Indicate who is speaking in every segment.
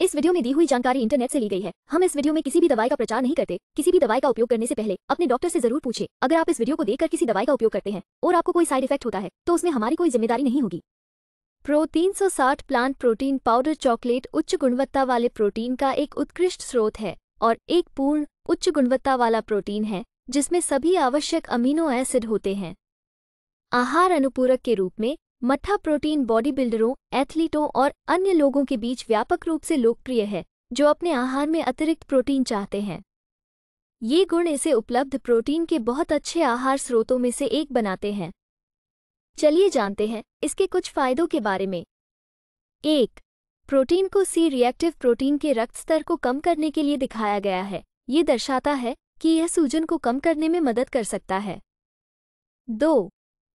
Speaker 1: इस वीडियो में दी हुई जानकारी इंटरनेट से ली गई है हम इस वीडियो में किसी भी दवाई का प्रचार नहीं करते किसी भी दवाई का उपयोग करने से पहले अपने डॉक्टर से जरूर पूछे अगर आप इस वीडियो को देखकर किसी दवाई का उपयोग करते हैं और आपको कोई साइड इफेक्ट होता है तो उसमें हमारी कोई जिम्मेदारी नहीं होगी pro 360 plant protein powder chocolate उच्च गुणवत्ता वाले प्रोटीन का एक उत्कृष्ट स्रोत है और एक पूर्ण उच्च गुणवत्ता वाला प्रोटीन है जिसमें सभी आवश्यक अमीनो एसिड होते हैं आहार अनुपूरक के रूप में मट्ठा प्रोटीन बॉडी बिल्डरों एथलीटों और अन्य लोगों के बीच व्यापक रूप से लोकप्रिय है जो अपने आहार में अतिरिक्त प्रोटीन चाहते हैं ये गुण इसे उपलब्ध प्रोटीन के बहुत अच्छे आहार स्रोतों में से एक बनाते हैं चलिए जानते हैं इसके कुछ फायदों के बारे में एक प्रोटीन को सी रिएक्टिव प्रोटीन के रक्त स्तर को कम करने के लिए दिखाया गया है ये दर्शाता है कि यह सूजन को कम करने में मदद कर सकता है दो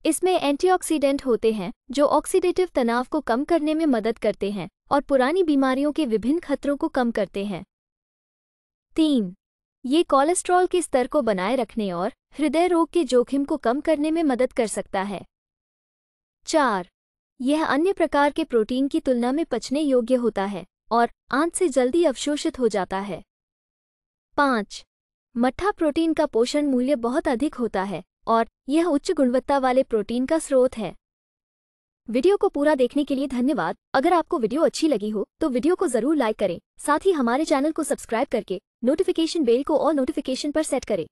Speaker 1: इसमें एंटीऑक्सीडेंट होते हैं जो ऑक्सीडेटिव तनाव को कम करने में मदद करते हैं और पुरानी बीमारियों के विभिन्न खतरों को कम करते हैं तीन ये कोलेस्ट्रॉल के स्तर को बनाए रखने और हृदय रोग के जोखिम को कम करने में मदद कर सकता है चार यह अन्य प्रकार के प्रोटीन की तुलना में पचने योग्य होता है और आंत से जल्दी अवशोषित हो जाता है पाँच मट्ठा प्रोटीन का पोषण मूल्य बहुत अधिक होता है और यह उच्च गुणवत्ता वाले प्रोटीन का स्रोत है वीडियो को पूरा देखने के लिए धन्यवाद अगर आपको वीडियो अच्छी लगी हो तो वीडियो को जरूर लाइक करें साथ ही हमारे चैनल को सब्सक्राइब करके नोटिफिकेशन बेल को और नोटिफिकेशन पर सेट करें